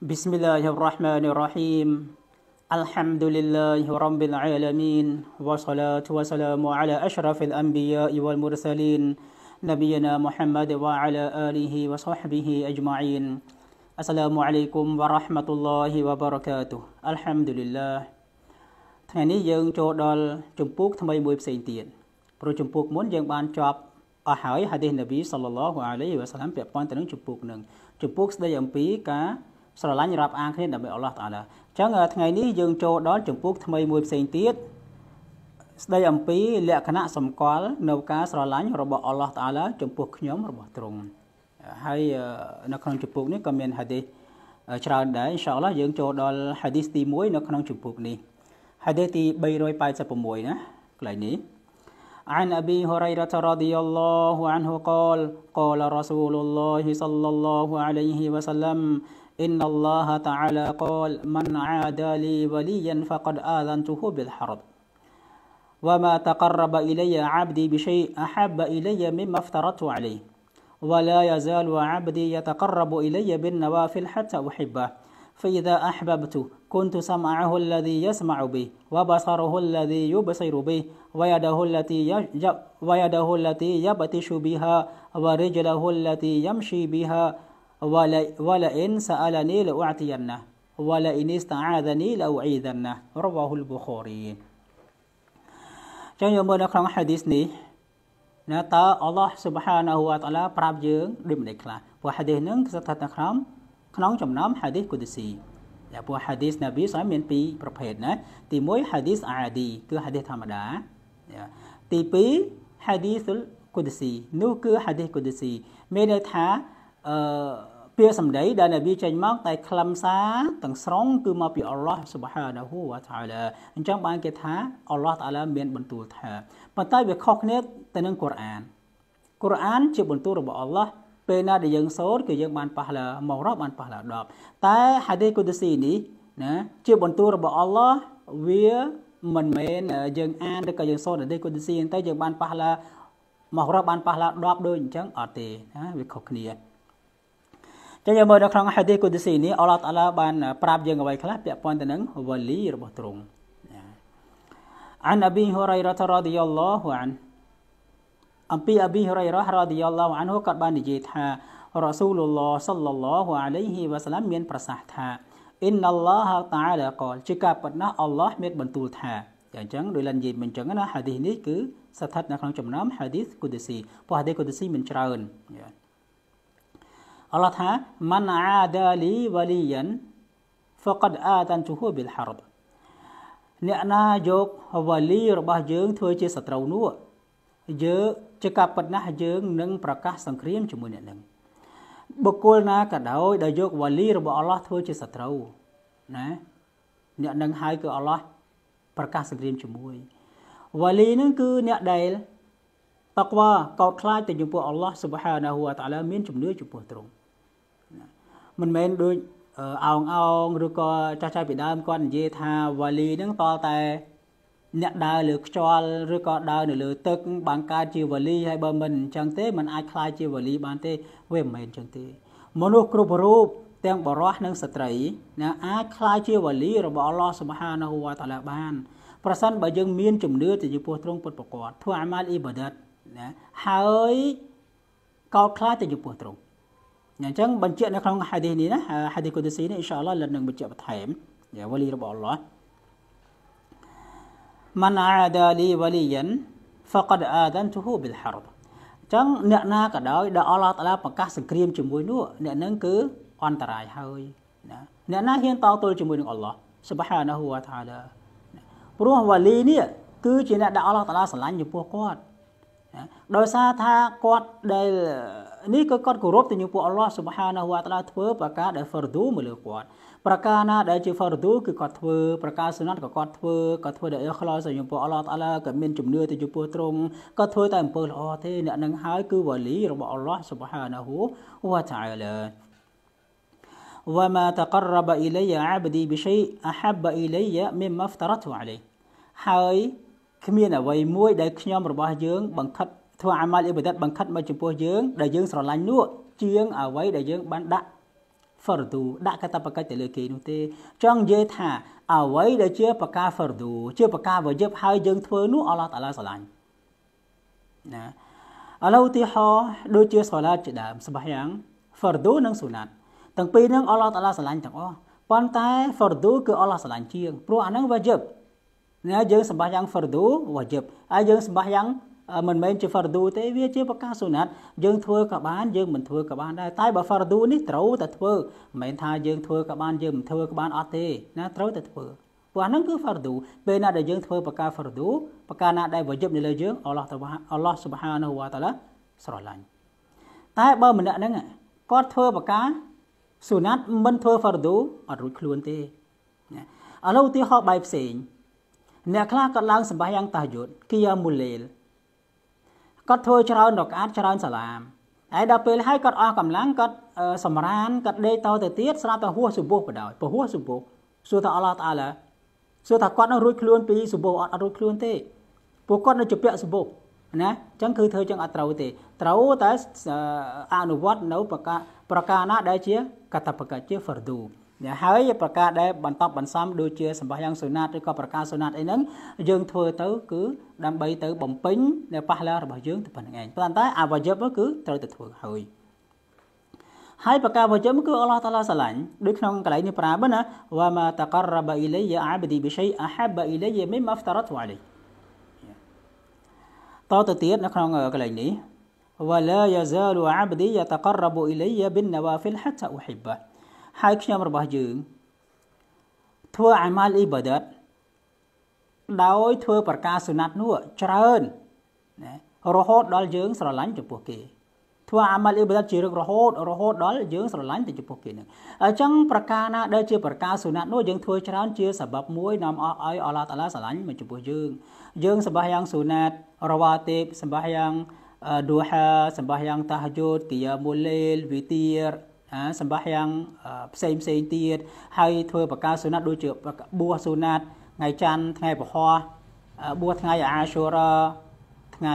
بسم الله الرحمن الرحيم الحمد لله رب العالمين والصلاة والسلام على أشرف الأنبياء والمرسلين نبينا محمد وعلى آله وصحبه أجمعين السلام عليكم ورحمة الله وبركاته الحمد لله ថ្ងៃនេះយើងចូលដល់ជំពូកថ្មីមួយផ្សេងទៀតព្រោះជំពូកមុនយើងបានចប់អស់ហើយហាឌីសនប៊ីសល្លឡោះអាឡៃវ៉ាសាឡាមពាក់ព័ន្ធទៅនឹងជំពូកនឹងជំពូកស្ដីអំពីការស្រឡាញ់រាប់អានគ្នាដើម្បីអល់ឡោះតាឡាអញ្ចឹងថ្ងៃនេះយើងចូលដល់ចំពោះថ្មីមួយផ្សេងទៀតស្ដីអំពី លក្ខណៈសម្គាល់ នៅការ ស្រឡាញ់របស់អល់ឡោះតាឡាចំពោះខ្ញុំរបស់ទ្រង់ហើយនៅក្នុងចំពោះនេះក៏មានហាឌីសច្រើនដែរអ៊ីនសាអល់ឡោះយើងចូលដល់ហាឌីសទី1នៅក្នុងចំពោះនេះហាឌីសទី386ណាកន្លែងនេះ عن أبي هريرة رضي الله عنه قال قال رسول الله صلى الله عليه وسلم إن الله تعالى قال من عادى لي وليا فقد آذنته بالحرب وما تقرب إلي عبدي بشيء أحب إلي مما افترضت عليه ولا يزال عبدي يتقرب إلي بالنوافل حتى أحبه فإذا أحببت كنت سمعه الذي يسمع به وبصره الذي يبصر به ويده التي ويده التي يبتش بها ورجله التي يمشي بها ولئن سألني لأعطينه ولئن استعاذني لأعيذنه رواه البخاري ចឹងយើងមើលនៅក្នុង hadith នេះណាតើអល់ឡោះស៊ុបហានាហ៊ូវតាឡាប្រាប់យើងដូចម្ដេចខ្លះព្រោះ hadith នឹងគឺស្ថិតនៅក្នុងក្នុងចំណោម hadith កូឌីស៊ីដែលព្រោះ hadith ណាប៊ីសាមានពីរប្រភេទណាទី1 hadith អាឌីគឺ hadith ធម្មតាទី2 hadith កូឌីស៊ីនោះគឺ hadith កូឌីស៊ីមានន័យថាអឺពាក្យសម្ដីដែលនប៊ីចេញមកតែខ្លឹមសារទាំងស្រុងគឺមកពីអល់ឡោះស៊ុបហានាហ៊ូវតាឡាអញ្ចឹងបានគេថា អល់ឡោះតាឡាមានបន្ទូលថាប៉ុន្តែវាខុសគ្នាទៅនឹងកូរ៉ានកូរ៉ានជាបន្ទូលរបស់អល់ឡោះពេលណាដែលយើងសូត្រគឺយើងបានប៉ះឡាមករ៉បានប៉ះឡា10តែហាឌីសកូដស៊ីនេះណាជាបន្ទូលរបស់អល់ឡោះវាមិនមែនយើងអានឬក៏យើងសូត្រហាឌីសកូដស៊ីទៅយើងបានប៉ះឡាមករ៉បានប៉ះឡា10ដូចអញ្ចឹងអត់ទេណាវាខុសគ្នាចឹងយើងមើលនៅក្នុងហាឌីសគុឌីស៊ីនេះអល់ឡោះតាឡាបានប្រាប់យើងអ្វីខ្លះពាក់ព័ន្ធទៅនឹងវលីរបស់ទ្រង់ عن أبي هريرة رضي الله عنه អំពីអប៊ីហរ៉ៃរ៉ារ៉ាឌីយ៉ាឡោះអានហូគាត់បាននិយាយថារ៉ាស៊ូលឡោះសលឡោះអាឡៃហ៊ីវ៉ាសឡាមមានប្រសាសន៍ថាអ៊ីនឡោះតាអាឡាកលជាការប៉ុណ្ណោះអល់ឡោះមានបន្ទូលថាអញ្ចឹងដោយឡាននិយាយមិនអញ្ចឹងណាហាឌីសនេះគឺស្ថិតនៅក្នុងចំណោមហាឌីសគូឌីស៊ីព្រោះហាឌីសគូឌីស៊ីមានច្រើនយ៉ាអល់ឡោះថាម៉ាន់អាដាលីវលីយ៉ាន فقد آذنته بالحرب អ្នកណាយកវលីរបស់យើង ធ្វើជាសត្រូវនោះយើងជាការប៉ុណ្ណាយើងនឹងប្រកាសសង្គ្រាមជាមួយអ្នកនឹងបុគ្គលណាក៏ដោយដែលយកវលីរបស់អល់ឡោះធ្វើជាសត្រូវណាអ្នកនឹងហើយគឺអល់ឡោះប្រកាសសង្គ្រាមជាមួយវលីនឹងគឺអ្នកដែលតក្វាកោតខ្លាចទៅចំពោះអល់ឡោះស៊ុបហានាហ៊ូវតាឡាមានជំនឿចំពោះទ្រង់មិនមែនដូចអោងអោងឬក៏ចាស់ចាស់ពីដើមគាត់និយាយថាវ៉ាលីហ្នឹងតតែអ្នកដើរលើខ្យល់ឬក៏ដើរនៅលើទឹកបានកើតជាវ៉ាលីហើយបើមិនអញ្ចឹងទេมันអាចคล้ายជាវ៉ាលីបានទេវាមិនមែនអញ្ចឹងទេមនុស្សគ្រប់រូបទាំងបរោះនិងស្ត្រីណាអាចคล้ายជាវ៉ាលីរបស់អល់ឡោះសុបហានហ៊ូវតាឡាបាន ប្រសិនបើយើងមានជំនឿទៅចំពោះទ្រង់ពិតប្រាកដធ្វើអាម៉ាល់អ៊ីបាដិតណាហើយកោតខ្លាចទៅចំពោះទ្រង់អញ្ចឹងបញ្ជាក់នៅក្នុងហាឌីសនេះណាហាឌីសកូដូស៊ីនេះអ៊ីនសាអល់ឡោះនឹងបញ្ជាក់បន្ថែមយ៉ាវលីរបស់អល់ឡោះម៉ានអាដាលីវលីយ៉ាន فقد آذنته بالحرب អញ្ចឹងអ្នកណាក៏ដោយដែលអល់ឡោះតាឡាប្រកាសសង្គ្រាមជាមួយនោះអ្នកនឹងគឺអន្តរាយហើយណាអ្នកណាហ៊ានតទល់ជាមួយនឹងអល់ឡោះ Subhanahu wa ta'ala ព្រោះវលីនេះគឺជាអ្នកដែលអល់ឡោះតាឡាស្រឡាញ់ចំពោះគាត់ដោយសារថាគាត់ដែលនេះគឺគាត់គោរពទៅញពួកអល់ឡោះសុបហានាហ៊ូវតាឡាធ្វើប្រការដែលហ្វរឌូមកលើគាត់ប្រការណាដែលជាហ្វរឌូគឺគាត់ធ្វើប្រការសុណាត់ក៏គាត់ធ្វើគាត់ធ្វើដោយអ៊ីខ្លោសញពួកអល់ឡោះតាឡាក៏មានជំនឿទៅចំពោះទ្រង់គាត់ធ្វើតែអំពើល្អទេអ្នកនឹងហើយគឺវ៉ាលីរបស់អល់ឡោះសុបហានាហ៊ូវតាឡា وما تقرب إلي عبدي بشيء أحب إلي مما افترضته عليه ហើយគ្មានអ្វីមួយដែលខ្ញុំរបស់យើងបង្ខិតធ្វើអាម៉ាលអ៊ីបាដាតបង្ខិតមកចំពោះយើងដែលយើងស្រឡាញ់នោះជាងអ្វីដែលយើងបានដាក់ fardu ដាក់កតបកិច្ចទៅលើគេនោះទេចង់និយាយថាអ្វីដែលជាបកា fardu ជាបកាវយបហើយយើងធ្វើនោះអល់ឡោះតាឡាស្រឡាញ់ណាឥឡូវឧទាហរណ៍ដូចជាសាឡាតជាដើមស្បះយ៉ាង fardu និងសុណាត់ទាំងពីរនឹងអល់ឡោះតាឡាស្រឡាញ់ទាំងអស់ប៉ុន្តែ fardu គឺអល់ឡោះស្រឡាញ់ជាងព្រោះអានឹងវយបណាយើងសម្បះយ៉ាង fardu វយបហើយយើងសម្បះយ៉ាងមិនមែនជា fardu ទេវាជាប្រការសុណាត់យើងធ្វើក៏បានយើងមិនធ្វើក៏បានដែរតែបើ fardu នេះត្រូវតែធ្វើមិនមែនថាយើងធ្វើក៏បានយើងមិនធ្វើក៏បានអត់ទេណាត្រូវតែធ្វើព្រោះហ្នឹងគឺ fardu ពេលណាដែលយើងធ្វើប្រការ fardu ប្រការណាដែលវយិបនៅលើយើងអល់ឡោះតាអល់ឡោះសុបហានហូវតាឡាស្រឡាញ់តែបើម្នាក់ហ្នឹងគាត់ធ្វើប្រការសុណាត់មិនធ្វើ fardu អត់រួចខ្លួនទេណាឥឡូវឧទាហរណ៍បែបផ្សេងអ្នកខ្លះគាត់ឡើងសម្បាយ៉ាងតាយុទ្ធគីយ៉ាមូលេលគាត់ធ្វើច្រើនរកអាតច្រើនសាឡាមហើយដល់ពេលហើយគាត់អស់កម្លាំងគាត់សម្រានគាត់ដេកតទៅទៀតស្រាប់តែហួសសុបុះបដោយពហួសសុបុះសួរថាអល់ឡោះតាឡាសួរថាគាត់នឹងរួចខ្លួនពីសុបុះអត់អត់រួចខ្លួនទេពួកគាត់នៅជាពាក់សុបុះណាអញ្ចឹងគឺធ្វើចឹងអត់ត្រូវទេត្រូវតែអនុវត្តនៅប្រការប្រការណាដែលជាកតបកិច្ចជាហ្វរឌូនេះហើយប្រការដែលបន្តបន្សំដូចជាសម្បោះយ៉ាងសុណាតឬក៏ប្រការសុណាតអីហ្នឹងយើងធ្វើទៅ គឺ ដើម្បីទៅ បំពេញនៅប៉ះឡារបស់យើងទៅប៉ុណ្្នឹងឯងប៉ុន្តែអវយិបគឺត្រូវតែធ្វើហើយហើយប្រការវជិមគឺអល់ឡោះតាឡាស្រឡាញ់ដូចក្នុងកន្លែងនេះប្រាប់ណាវ៉ាម៉ាតកររបអ៊ីលីយ៉ាអាបឌីប៊ីសៃអាហាប់អ៊ីលីយ៉ាមីម៉ាហ្វតរ៉ាត់វ៉ាលីតទៅទៀតនៅក្នុងកន្លែងនេះវ៉ាឡាយ៉ាហ្សាលអាបឌីយ៉ាតកររបអ៊ីលីយ៉ាប៊ីនណវ៉ាហ្វិលហាត់អ៊ូហ៊ីបបាហើយខ្ញុំរបស់យើងធ្វើអាម៉ាលអ៊ីបាដតដោយធ្វើប្រការសុណាត់នោះច្រើនណារហូតដល់យើងស្រឡាញ់ចំពោះគេធ្វើអាម៉ាលអ៊ីបាដតជារឿងរហូតរហូតដល់យើងស្រឡាញ់ទៅចំពោះគេនឹងអញ្ចឹងប្រការណាដែលជាប្រការសុណាត់នោះយើងធ្វើច្រើនជាសបបមួយនាំអស់ឲ្យអល់ឡោះតាឡាស្រឡាញ់មកចំពោះយើងយើងសម្បាយ៉ាងសុណាត់រវ៉ាទេបសម្បាយ៉ាងឌូហាសម្បាយ៉ាងតាហជូតគីយ៉ាមូលេលវីទីរសម្បាសយ៉ាងផ្សេងផ្សេងទៀតហើយធ្វើ បកាសូណាត់ដូចជាបួសសូណាត់ថ្ងៃច័ន្ទថ្ងៃពហោះបួសថ្ងៃអាស៊ូរ៉ាថ្ងៃ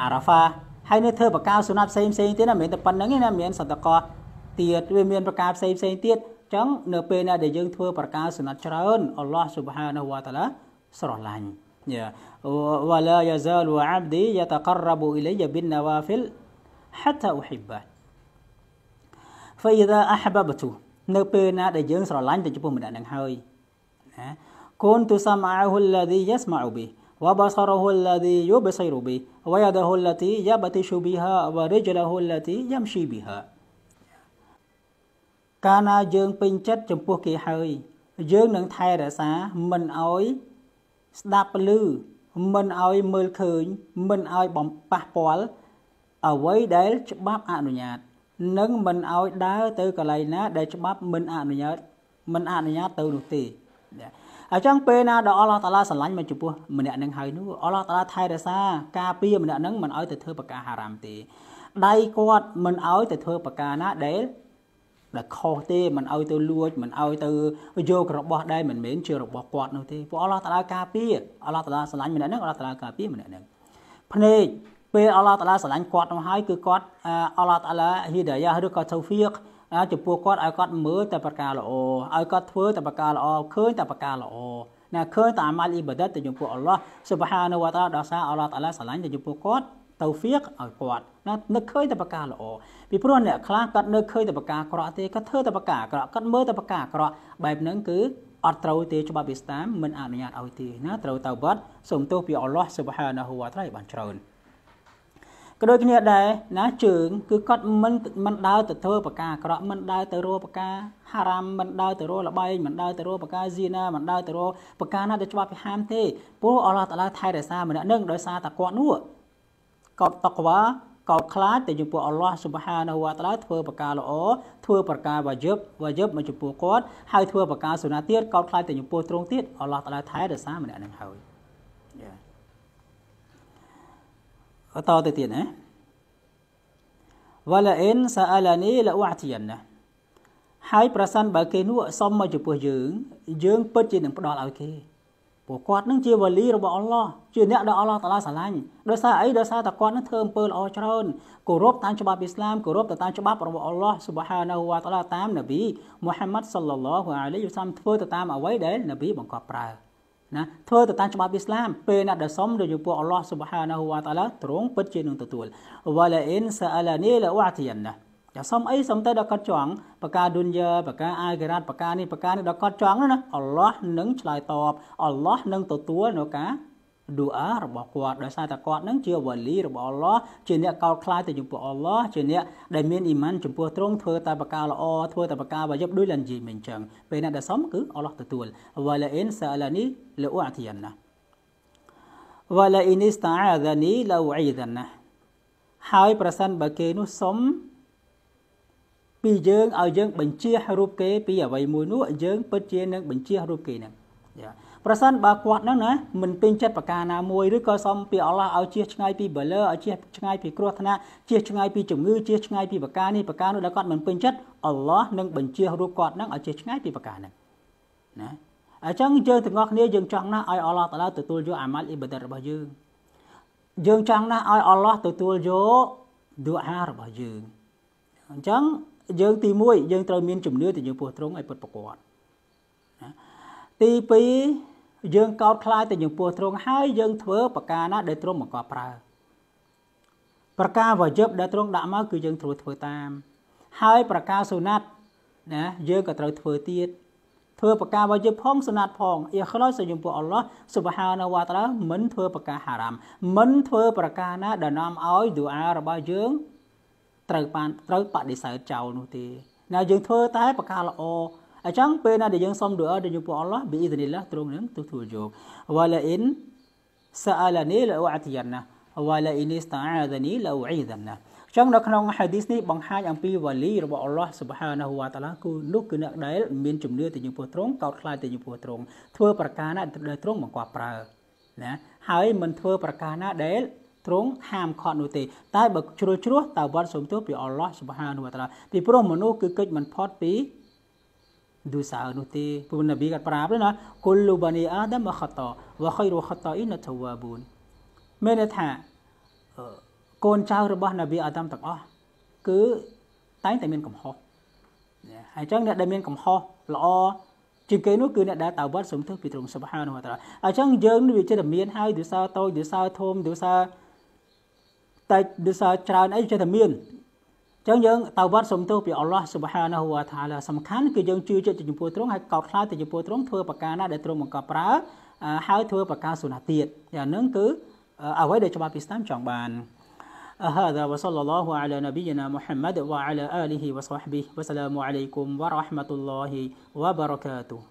អារ៉ាហ្វាហើយនៅធ្វើបកាសូណាត់ផ្សេងផ្សេងទៀតណាមិនតែប៉ុណ្្នឹងទេណាមានសន្តកោទៀតវាមានប្រការផ្សេងផ្សេងទៀតចឹងនៅពេលណាដែលយើងធ្វើប្រការសណាត់ច្រើនអល់ឡោះស៊ុបហានវតាឡាស្រឡាញ់យ៉ា ولا يزال عبدي يتقرب إلي بالنوافل حتى أحبه فإذا أحببته នៅពេលណាដែលយើងស្រឡាញ់ទៅចំពោះម្នាក់នឹងហើយណាគូនទុសមអហ៊ុលឡាឌីយ៉ាស្មៅប៊ីវ៉ាបាសរហ៊ុលឡាឌីយូបសៃរូប៊ីវ៉ាយ៉ាដហ៊ុលឡាទីយ៉ាបតិស៊ូប៊ីហាវ៉ារិជលហ៊ុលឡាទីយ៉ាំស៊ីប៊ីហាកាលណាយើងពេញចិត្តចំពោះគេហើយយើងនឹងថែរក្សាមិនអោយស្ដាប់ឮមិនអោយមើលឃើញមិនអោយបំប៉ះពាល់អ្វីដែលច្បាប់អនុញ្ញាតនឹងមិនអោយដើរទៅកន្លែងណាដែលច្បាប់មិនអនុញ្ញាតមិនអនុញ្ញាតទៅនោះទេអញ្ចឹងពេលណាដែលអល់ឡោះតាឡាស្រឡាញ់មកចំពោះម្នាក់នឹងហើយនោះអល់ឡោះតាឡាថែរក្សាការពារម្នាក់នឹងមិនអោយទៅធ្វើបកាហារ៉ាមទេដៃគាត់មិនអោយទៅធ្វើបកាណាដែលដែលខុសទេមិនអោយទៅលួចមិនអោយទៅយករបស់ដែលមិនមែនជារបស់គាត់នោះទេព្រោះអល់ឡោះតាឡាការពារអល់ឡោះតាឡាស្រឡាញ់ម្នាក់នឹងអល់ឡោះតាឡាការពារម្នាក់នឹងភ្នែកពេលអល់ឡោះតាឡាស្រឡាញ់គាត់នោះហើយគឺគាត់អល់ឡោះតាឡាហ៊ីដាយ៉ាឬក៏តូហ្វីកចំពោះគាត់ឲ្យគាត់មើលតែប្រការល្អឲ្យគាត់ធ្វើតែប្រការល្អឃើញតែប្រការល្អណាឃើញតែអាម៉ាល់អ៊ីបាដិតទៅចំពោះអល់ឡោះស៊ុបហានូវតាឡាដល់សារអល់ឡោះតាឡាស្រឡាញ់ទៅចំពោះគាត់តូហ្វីកឲ្យគាត់ណានឹកឃើញតែប្រការល្អពីព្រោះអ្នកខ្លះគាត់នឹកឃើញតែប្រការអាក្រក់ទេគាត់ធ្វើតែប្រការអាក្រក់គាត់មើលតែប្រការអាក្រក់បែបហ្នឹងគឺអត់ត្រូវទេច្បាប់អ៊ីស្លាមមិនអនុញ្ញាតឲ្យទេណាត្រូវតើបាត់សូមទោសពីអល់ឡោះស៊ុបហានូវតាឡាឲ្យបានច្រើនក៏ដូចគ្នាដែរណាជើងគឺគាត់មិនមិនដើរទៅធ្វើបកាអាក្រក់មិនដើរទៅរកបកាហារ៉ាមមិនដើរទៅរកលបែងមិនដើរទៅរកបកាហ្ស៊ីណាមិនដើរទៅរកបកាណាដែលច្បាប់ពីហាមទេព្រោះអល់ឡោះតាឡាថែរក្សាម្នាក់នឹងដោយសារតែគាត់នោះកប់តកវ៉ាកោតខ្លាចតែចំពោះអល់ឡោះស៊ុបហានូវតាឡាធ្វើប្រការល្អធ្វើប្រការវ៉ាយឹបវ៉ាយឹបមកចំពោះគាត់ហើយធ្វើប្រការសុណាទៀតកោតខ្លាចតែចំពោះទ្រង់ទៀតអល់ឡោះតាឡាថែរក្សាម្នាក់នឹងហើយបន្តទៅទៀតណាវ៉ាឡាអិនសាអាឡានីលអ៊ូអាទីយ៉ាណាហើយប្រសិនបើគេនោះសុំមកចំពោះយើងយើងពិតជានឹងផ្ដល់ឲ្យគេព្រោះគាត់នឹងជាវលីរបស់អល់ឡោះជាអ្នកដែលអល់ឡោះតាឡាស្រឡាញ់ដោយសារអីដោយសារតែគាត់នឹងធ្វើអំពើល្អច្រើនគោរពតាមច្បាប់អ៊ីស្លាមគោរពទៅតាមច្បាប់របស់អល់ឡោះស៊ុបហានាហ៊ូវតាឡាតាមនប៊ីមូហាម៉ាត់សល្លឡោះអាឡៃយូសាំធ្វើទៅតាមអ្វីដែលនប៊ីបង្កប់ប្រើណាធ្វើទៅតាមច្បាប់អ៊ីស្លាមពេលអ្នកដែលសុំទៅចំពោះអល់ឡោះស៊ុបហានាហ៊ូវ៉ាតាឡាទ្រង់ពិតជានឹងទទួលវ៉ាឡាអ៊ីនសាអាឡានីឡាអ៊ូអាទីយ៉ាណាចាសុំអីសុំទៅដល់គាត់ចង់បកាឌុនយ៉ាបកាអាគិរ៉ាតបកានេះបកានេះដល់គាត់ចង់ណាអល់ឡោះនឹងឆ្លើយតបអល់ឡោះនឹងទទួលនៅការដូអារបស់គាត់ដោយសារតែគាត់នឹងជាវលីរបស់អល់ឡោះជាអ្នកកោតខ្លាចទៅចំពោះអល់ឡោះជាអ្នកដែលមានអ៊ីម៉ានចំពោះទ្រង់ធ្វើតែប្រការល្អធ្វើតែប្រការវយប់ដូចលានជីមិញចឹងពេលអ្នកដែលសមគឺអល់ឡោះទទួលវ៉ាឡាអ៊ីនសាឡានីលូអាធីយ៉ាណាវ៉ាឡាអ៊ីនីស្តាអាដានីលូអ៊ីដាណាហើយប្រសិនបើគេនោះសុំពីយើងឲ្យយើងបញ្ជារូបគេពីអ្វីមួយនោះយើងពិតជានឹង បញ្ជារូបគេនឹងយ៉ាប្រសិនបើគាត់នឹងណាមិនពេញចិត្តប្រការណាមួយឬក៏សុំពីអល់ឡោះឲ្យជៀសឆ្ងាយពីបលើឲ្យជៀសឆ្ងាយពីគ្រោះថ្នាក់ជៀសឆ្ងាយពីជំងឺជៀសឆ្ងាយពីប្រការនេះប្រការនោះដែលគាត់មិនពេញចិត្តអល់ឡោះនឹងបញ្ជារូបគាត់នឹងឲ្យជៀសឆ្ងាយពីប្រការហ្នឹងណាអញ្ចឹងយើងទាំងអស់គ្នាយើងចង់ណាស់ឲ្យអល់ឡោះតាឡាទទួលយកអាម៉ាល់អ៊ីបាដិតរបស់យើងយើងចង់ណាស់ឲ្យអល់ឡោះទទួលយកឌូអារបស់យើងអញ្ចឹងយើងទី1យើងត្រូវមាន ជំនឿទៅយើងពោះត្រង់ឲ្យពិតប្រកបណាទី2យើងកោតខ្លាចទៅចំពោះទ្រង់ហើយយើងធ្វើប្រការណា ដែលទ្រង់បង្កប់ប្រើប្រការវយឹបដែលទ្រង់ដាក់មកគឺយើងត្រូវធ្វើតាមហើយប្រការសុណាត់ណាយើងក៏ត្រូវធ្វើទៀតធ្វើប្រការវយឹបផងសុណាត់ផងអ៊ីខ្លោសចំពោះអល់ឡោះស៊ុបហានាវ៉ាតាឡាមិនធ្វើប្រការហារ៉ាមមិនធ្វើប្រការណាដែលនាំឲ្យឌូអារបស់យើងត្រូវបានត្រូវបដិសេធចោលនោះទេណាយើងធ្វើតែប្រការល្អអញ្ចឹងពេលណាដែលយើងសុំឌូអាដល់យើងព្រះអល់ឡោះប៊ីអ៊ីឌនីឡាទ្រង់នឹងទទួលយកវ៉ាឡាអ៊ីនសាអាឡានីឡាអ៊ូអាទីយ៉ាណាវ៉ាឡាអ៊ីនីស្តាអាដានីឡាអ៊ូអ៊ីដាណាចឹងនៅក្នុងហាឌីសនេះបង្ហាញអំពីវ៉ាលីរបស់អល់ឡោះសុបហានាហ៊ូវតាឡាគឺនោះគឺអ្នកដែលមានជំនឿទៅយើងព្រះទ្រង់កោតខ្លាចទៅយើងព្រះទ្រង់ធ្វើប្រការណាដែលទ្រង់បង្គាប់ប្រើណាហើយមិនធ្វើប្រការណាដែលទ្រង់ហាមឃាត់នោះទេតែបើជ្រុលជ្រោះតើវត្តសូមទោសពីអល់ឡោះសុបហានាហ៊ូវតាឡាពីព្រោះមនុស្សគឺកិច្ចមិនផុតពីឌូសាអឺនោះទេព្រោះនប៊ីគាត់ប្រាប់ណាគុលលូបានីអាដាមខតវខៃរូខតអ៊ីណតវ៉ាប៊ូនមានន័យថាកូនចៅរបស់នប៊ីអាដាមទាំងអស់គឺតែងតែមានកំហុសហើយអញ្ចឹងអ្នកដែលមានកំហុសល្អជាងគេនោះគឺអ្នកដែលតាវ៉ាត់សំទោសពីទ្រង់សុបហានវតាអញ្ចឹងយើងវាចេះតែមានហើយឌូសាតូចឌូសាធំឌូសាតែឌូសាច្រើនអីចេះតែមានចឹងយើងតាវត្តសុំទោសពីអល់ឡោះស៊ុបហានាហ៊ូវតាឡាសំខាន់គឺយើងជឿចិត្តចំពោះទ្រង់ហើយកោតខ្លាចទៅចំពោះទ្រង់ធ្វើប្រការណាដែលទ្រង់បង្កប់ប្រើហើយធ្វើប្រការសុណាទៀតយ៉ាងហ្នឹងគឺអ្វីដែលច្បាប់ពីស្តាមចង់បាន هذا وصلى الله على نبينا محمد وعلى آله وصحبه وسلام عليكم ورحمة الله وبركاته